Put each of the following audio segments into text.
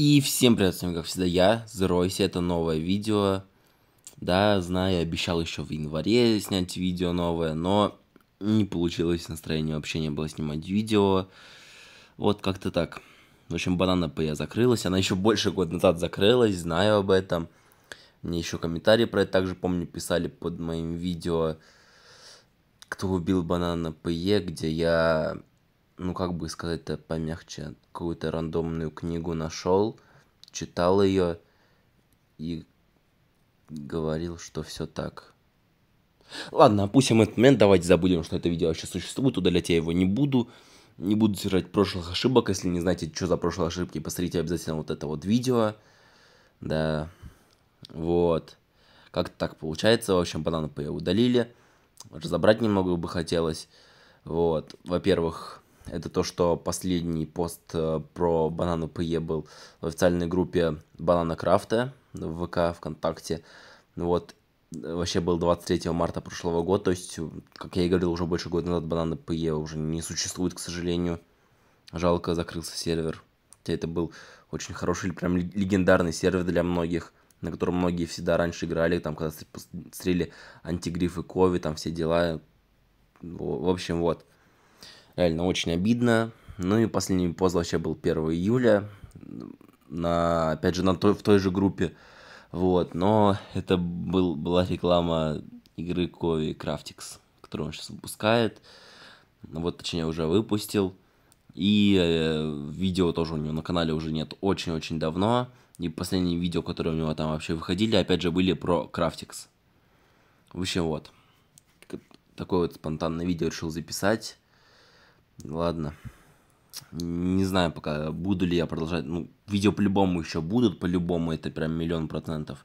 И всем привет, с вами как всегда я, Зеройси, это новое видео. Да, знаю, обещал еще в январе снять видео новое, но не получилось, настроение вообще не было снимать видео. Вот как-то так. В общем, банана я закрылась, она еще больше года назад закрылась, знаю об этом. Мне еще комментарии про это также, помню, писали под моим видео. Кто убил банана ПЕ, где я ну как бы сказать-то помягче, какую-то рандомную книгу нашел, читал ее и говорил, что все так. Ладно, опустим этот момент, давайте забудем, что это видео вообще существует, удалять я его не буду. Не буду содержать прошлых ошибок, если не знаете, что за прошлые ошибки, посмотрите обязательно вот это вот видео. Да, вот. Как так получается, в общем, бананы ее удалили. Разобрать немного бы хотелось. Вот, во-первых, это то, что последний пост э, про банану ПЕ был в официальной группе Банана Крафта в ВК, ВКонтакте. Вот, э, вообще был 23 марта прошлого года, то есть, как я и говорил, уже больше года назад бананы ПЕ уже не существует, к сожалению. Жалко, закрылся сервер. Хотя это был очень хороший, прям легендарный сервер для многих, на котором многие всегда раньше играли, там, когда стрели антигрифы, кови, там все дела. В общем, вот. Реально очень обидно. Ну и последний пост вообще был 1 июля. На, опять же, на той, в той же группе. Вот, но это был, была реклама игры Кови Крафтикс, которую он сейчас выпускает. Вот, точнее, уже выпустил. И э, видео тоже у него на канале уже нет очень-очень давно. И последние видео, которые у него там вообще выходили, опять же, были про Крафтикс. Вообще вот. Такое вот спонтанное видео решил записать. Ладно. Не знаю пока, буду ли я продолжать. Ну, видео по-любому еще будут, по-любому это прям миллион процентов.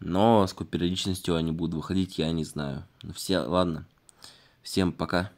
Но с какой периодичностью они будут выходить, я не знаю. Все, ладно. Всем пока.